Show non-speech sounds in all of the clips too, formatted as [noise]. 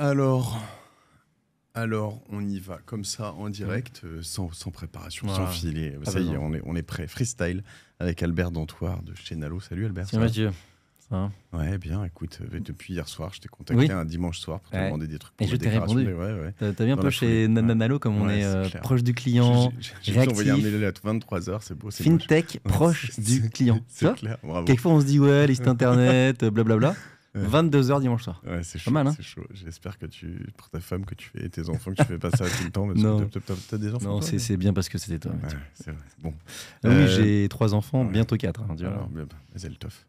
Alors, alors, on y va comme ça en direct, euh, sans, sans, préparation, sans filet. Ah, ça y est on, est, on est prêt. Freestyle avec Albert Dantoir de chez Nalo. Salut Albert. Salut Mathieu. Ça va ouais, bien, écoute, euh, depuis hier soir, je t'ai contacté un dimanche soir pour te demander des trucs. Pour et je t'ai répondu. Ouais, ouais. T'as bien peu chez Nanalo, comme on est, euh, proche du client. J'ai envoyé un mail à 23h, c'est beau. Fintech proche du client. C'est clair, bravo. Quelquefois, on se dit, ouais, liste internet, blablabla. 22h dimanche soir. Ouais, c'est chaud. Hein. chaud. J'espère que tu, pour ta femme que tu fais et tes enfants, que tu fais pas ça tout le temps. Parce t'as, as des enfants. Non, c'est, bien parce que c'était toi. c'est vrai. Bon. Ah oui, euh, j'ai trois enfants, bientôt quatre. Hein, ah bah, le tof.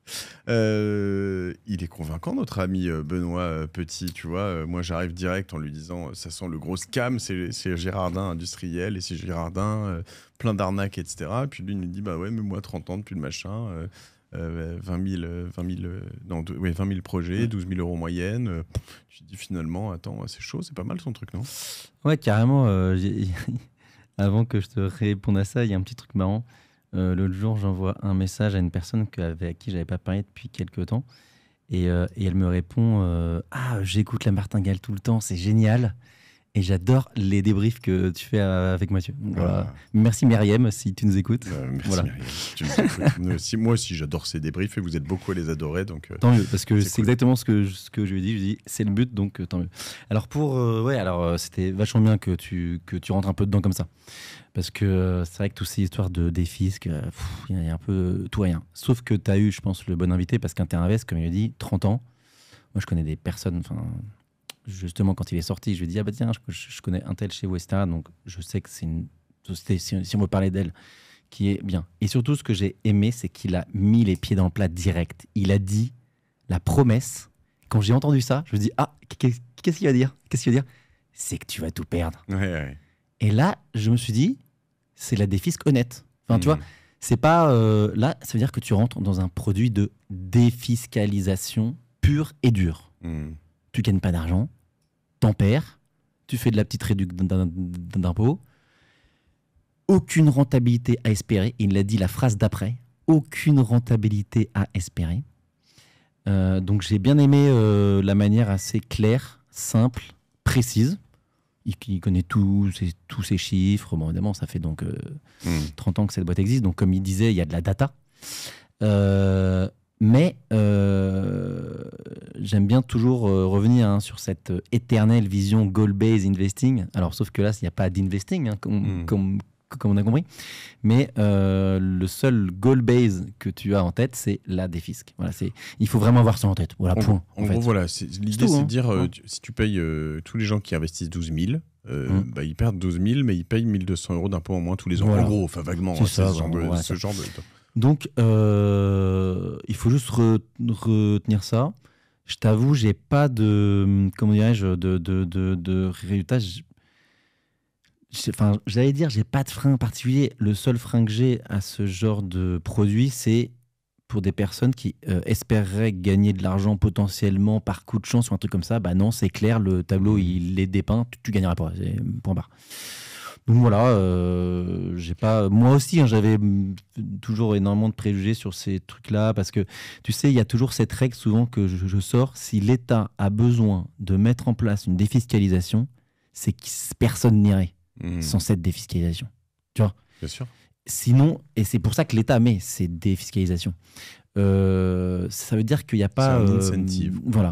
Euh, il est convaincant, notre ami euh, Benoît Petit, tu vois. Moi, j'arrive direct en lui disant ça sent le gros scam, c'est, Gérardin industriel et c'est Gérardin plein d'arnaques, etc. puis lui, il me dit bah ouais, mais moi, 30 ans depuis le machin. 20, euh, 000, bah, euh, euh, projets, 12 000 euros moyenne. tu dis finalement, attends, c'est chaud, c'est pas mal son truc, non Ouais, carrément. [laughs] Avant que je te réponde à ça, il y a un petit truc marrant. L'autre jour, j'envoie un message à une personne que, avec qui j'avais pas parlé depuis quelques temps. Et, et elle me répond Ah, j'écoute la martingale tout le temps, c'est génial. Et j'adore les débriefs que tu fais euh, avec Mathieu. Merci Myriam, si tu nous écoutes. Bah, merci Myriam, si [laughs] moi aussi, j'adore ces débriefs et vous êtes beaucoup à les adorer. Donc, euh, tant mieux, parce que c'est exactement ce que, je, ce que je lui ai dit. Je lui ai dit, c'est le but, donc euh, tant mieux. Alors, pour. ouais, alors, c'était vachement bien que tu, que tu rentres un peu dedans comme ça. Parce que c'est vrai que toutes ces histoires de défis, il y a un peu tout rien. Sauf que tu as eu, je pense, le bon invité, parce qu'Interinvest, comme il a dit, 30 ans. Moi, je connais des personnes, enfin, justement, quand il est sorti, je lui ai dit Ah bah tiens, je, connais un tel chez Westa, donc je sais que c'est une société, si, on veut parler d'elle, qui est bien. Et surtout, ce que j'ai aimé, c'est qu'il a mis les pieds dans le plat direct. Il a dit la promesse. Quand j'ai entendu ça, je me dis Ah, qu'est-ce qu'il va dire Qu'est-ce qu'il va dire C'est que tu vas tout perdre. Et là, je me suis dit C'est la défisque honnête. Enfin, tu hmm. vois, c'est pas. Euh, là, ça veut dire que tu rentres dans un produit de défiscalisation pure et dure. Hmm. Tu gagnes pas d'argent, tempères, tu fais de la petite réduction d'impôts. Aucune rentabilité à espérer. il l'a dit la phrase d'après. Aucune rentabilité à espérer. Euh, donc j'ai bien aimé euh, la manière assez claire, simple, précise. Il, connaît tous ces tous chiffres. Bon, évidemment, ça fait donc 30 euh, hmm. ans que cette boîte existe. Donc comme il disait, il y a de la data. mais j'aime bien toujours euh, revenir hein, sur cette euh, éternelle vision goal-based investing. Alors, sauf que là, il n'y a pas d'investing, hein, hmm. comme, comme, on a compris. Mais euh, le seul goal-based que tu as en tête, c'est la défisque. Voilà, il faut vraiment avoir ça en tête. Voilà, point. En, gros, voilà, l'idée, c'est de hein. dire si tu payes tous les gens qui investissent 12 000, hmm. bah, ils perdent 12 000, mais ils payent 1200 euros d'impôt en moins tous les ans. En gros, enfin vaguement, ce, genre de, Donc, il faut juste retenir ça je t'avoue, j'ai pas de, comment je de, de, de, de résultats. Enfin, j'allais dire, j'ai pas de frein particulier. Le seul frein que j'ai à ce genre de produit, c'est pour des personnes qui euh, espéreraient gagner de l'argent potentiellement par coup de chance ou un truc comme ça. Bah non, c'est clair, le tableau, mmh. il est dépeint, tu, tu gagneras pas. point barre donc voilà, euh, j'ai pas. Moi aussi, hein, j'avais toujours énormément de préjugés sur ces trucs-là parce que tu sais, il y a toujours cette règle souvent que je, sors. Si l'État a besoin de mettre en place une défiscalisation, c'est que personne n'irait hmm. sans cette défiscalisation. Tu vois Bien sûr. Sinon, et c'est pour ça que l'État met ces défiscalisations. Euh, ça veut dire qu'il n'y a pas, euh, voilà,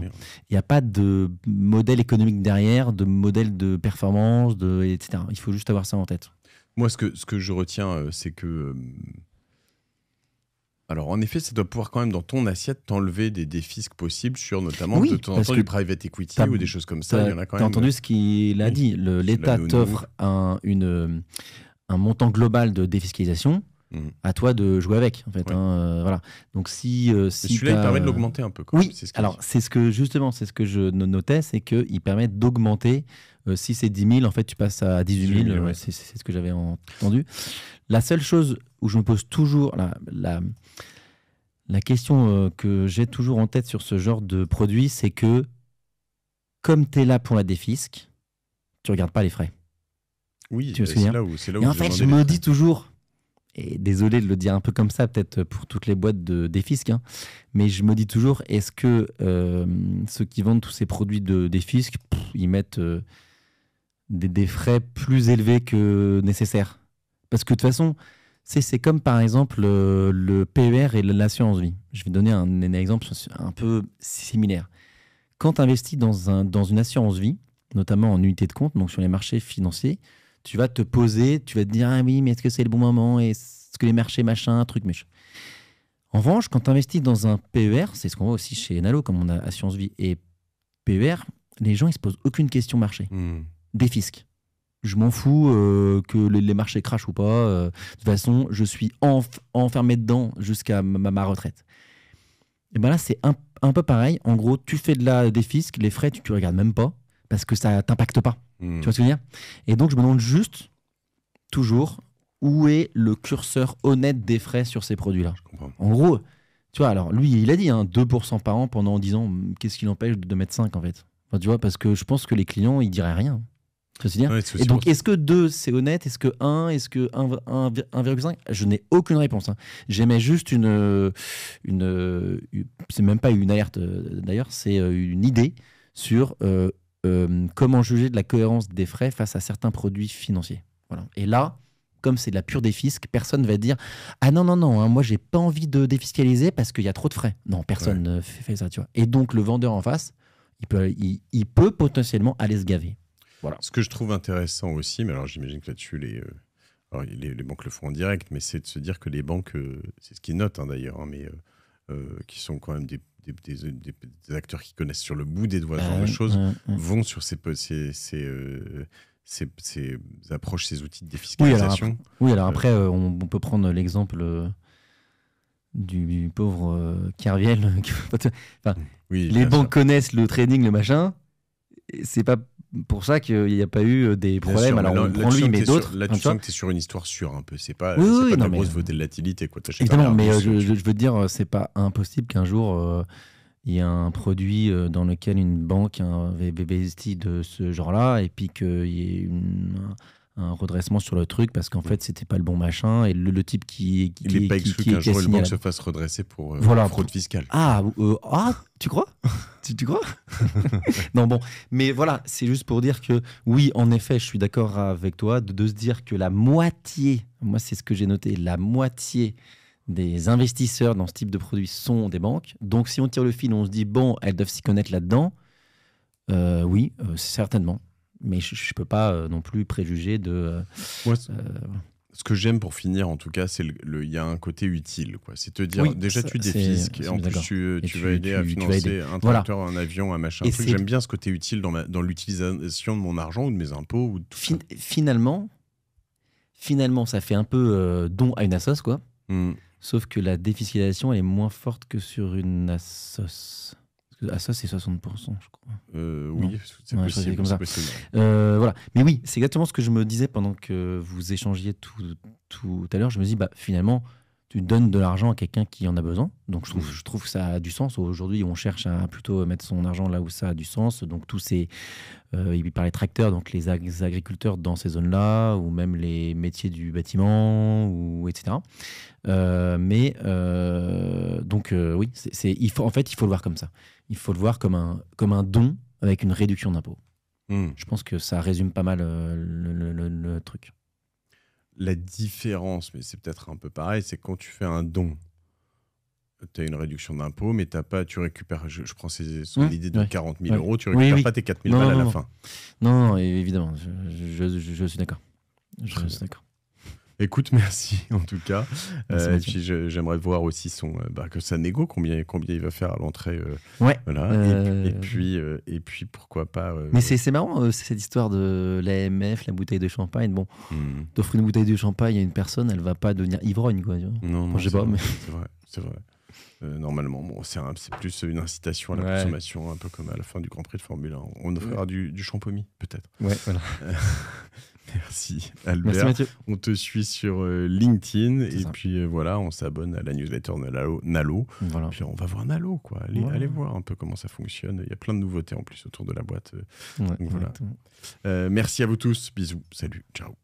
il n'y a pas de modèle économique derrière, de modèle de performance, de, etc. Il faut juste avoir ça en tête. Moi, ce que, ce que je retiens, euh, c'est que, alors en effet, ça doit pouvoir quand même dans ton assiette t'enlever des défis possibles sur notamment de temps en temps du private equity ou des choses comme ça. Il y en a quand as entendu ce qu'il a dit. L'État t'offre un montant global de défiscalisation Mhm. À toi de jouer avec, en fait. Hein, euh, voilà. Donc si, euh, si celui-là, il permet de l'augmenter un peu. Alors c'est ce que justement, c'est ce que je notais, c'est qu'il permet d'augmenter. Euh, si c'est 10 000, en fait, tu passes à 18 000. C'est ce que j'avais entendu. La seule chose où je me pose toujours la, la, question que j'ai toujours en tête sur ce genre de produit, c'est que comme tu es là pour la défisque, tu regardes pas les frais. Oui, c'est là où, là où Et en fait, je me dis toujours, désolé de le dire un peu comme ça, peut-être pour toutes les boîtes de, des hein. mais je me dis toujours, est-ce que euh, ceux qui vendent tous ces produits de, des ils mettent euh, des, frais plus élevés que nécessaire Parce que de toute façon, c'est comme par exemple euh, le PER et l'assurance vie. Je vais donner un, exemple un peu similaire. Quand tu investis dans, un, dans une assurance vie, notamment en unité de compte, donc sur les marchés financiers, tu vas te poser, tu vas te dire, ah oui, mais est-ce que c'est le bon moment Est-ce que les marchés, machin, truc, mais... En revanche, quand tu investis dans un PER, c'est ce qu'on voit aussi chez Nalo, comme on a à Assurance Vie et PER, les gens, ils se posent aucune question marché. Hmm. Des fiscs. Je m'en fous euh, que les, marchés crachent ou pas. Euh. de toute façon, je suis enfermé dedans jusqu'à ma, retraite. Et ben là, c'est un, peu pareil. En gros, tu fais de la, défisque, les frais, tu, tu regardes même pas parce que ça t'impacte pas. Hmm. Tu vois ce que je veux dire Et donc, je me demande juste, toujours, où est le curseur honnête des frais sur ces produits-là En gros, tu vois, alors lui, il a dit hein, 2% par an pendant 10 ans, hmm, qu'est-ce qui l'empêche de mettre 5 en fait Tu vois, parce que je pense que les clients, ils diraient rien. Tu vois dire Et donc, est-ce que 2, c'est honnête Est-ce que 1 Est-ce que 1,5 Je n'ai aucune réponse. Hein. J'aimais juste une. Euh, une, une euh, c'est même pas une alerte euh, d'ailleurs, c'est une idée sur. Euh, euh, comment juger de la cohérence des frais face à certains produits financiers. Voilà. Et là, comme c'est de la pure défisque, personne ne va dire ah non non non, hein, moi j'ai pas envie de défiscaliser parce qu'il y a trop de frais. Non, personne ne fait, ça, tu vois. Et donc le vendeur en face, il peut, potentiellement aller se gaver. Voilà. Ce que je trouve intéressant aussi, mais alors j'imagine que là-dessus les euh, les, banques le font en direct, mais c'est de se dire que les banques, euh, c'est ce qu'ils notent hein, d'ailleurs, hein, mais qui sont quand même des des, acteurs qui connaissent sur le bout des doigts ce genre de choses vont sur euh, ces, ces approches, ces outils de défiscalisation. Oui, alors, euh, après, euh, on, peut prendre l'exemple du, pauvre Carviel. [laughs] les banques connaissent le trading, le machin. C'est pas pour ça qu'il n'y a pas eu euh, des problèmes. Alors, lui, mais d'autres. Là, hein, tu sens que tu es sur une histoire sûre un peu. C'est pas, oui, oui, pas euh, de la grosse volatilité. Exactement, mais euh, je, veux te dire, c'est pas impossible qu'un jour il y a un produit dans lequel une banque hein, avait investi de ce genre-là et puis qu'il y ait une, un redressement sur le truc parce qu'en fait c'était pas le bon machin et le, type qui qui il n'est pas exclu qu'un jour une banque se fasse redresser pour euh, voilà. fraude fiscale ah euh, ah tu crois [laughs] tu, tu, crois [laughs] non bon mais voilà c'est juste pour dire que oui en effet je suis d'accord avec toi de, se dire que la moitié moi c'est ce que j'ai noté la moitié des investisseurs dans ce type de produits sont des banques donc si on tire le fil on se dit bon elles doivent s'y connaître là dedans euh, oui certainement mais je ne peux pas euh, non plus préjuger de. Euh, euh, ce que j'aime pour finir, en tout cas, c'est il y a un côté utile. quoi. C'est te dire, déjà, tu défisques, et en plus, tu, vas aider à financer un tracteur, un avion, un machin. J'aime bien ce côté utile dans, l'utilisation de mon argent ou de mes impôts. Ou Finalement, finalement, ça fait un peu don à une assoce, quoi. Hmm. Sauf que la défiscalisation, est moins forte que sur une assoce. Ah, ça, c'est 60%, je crois. Euh, oui, c'est possible. Comme ça. Euh, voilà. Mais oui, c'est exactement ce que je me disais pendant que vous échangiez tout, à l'heure. Je me dis, bah, finalement, tu donnes de l'argent à quelqu'un qui en a besoin. Donc mm. je trouve, que ça a du sens. Aujourd'hui, on cherche à plutôt mettre son argent là où ça a du sens. Donc tous ces, euh, il parlait tracteurs, donc les, agriculteurs dans ces zones-là, ou même les métiers du bâtiment, ou etc. Euh, mais euh, donc oui, il faut, en fait, il faut le voir comme ça. Il faut le voir comme un, comme un don avec une réduction d'impôt. Mm. Je pense que ça résume pas mal le truc. La différence, mais c'est peut-être un peu pareil, c'est quand tu fais un don, tu as une réduction d'impôt, mais t'as pas, tu récupères, je, prends ces mmh, idée de 40 euros, tu récupères pas tes 4 000 à la fin. Non, évidemment, je, je suis d'accord. Je suis d'accord. Écoute, [laughs] merci en tout cas. Euh, et puis j'aimerais voir aussi son, euh, bah, que ça négo combien, combien il va faire à l'entrée. Euh, et, puis, et puis pourquoi pas. Mais c'est marrant cette histoire de l'AMF, la bouteille de champagne. Bon, d'offrir hmm. une bouteille de champagne à une personne, elle va pas devenir ivrogne quoi. non, non, pas. [laughs] C'est vrai, c'est vrai. normalement. Bon, c'est plus une incitation à la consommation, un peu comme à la fin du Grand Prix de Formule 1. On offrira du, du champomis, peut-être. Ouais, voilà. [laughs] [laughs] Merci Albert. On te suit sur euh, LinkedIn et puis euh, voilà, on s'abonne à la newsletter Nalo. Nalo. Puis on va voir Nalo quoi. Allez, voir un peu comment ça fonctionne. Il y a plein de nouveautés en plus autour de la boîte. Euh. merci à vous tous. Bisous. Salut. Ciao.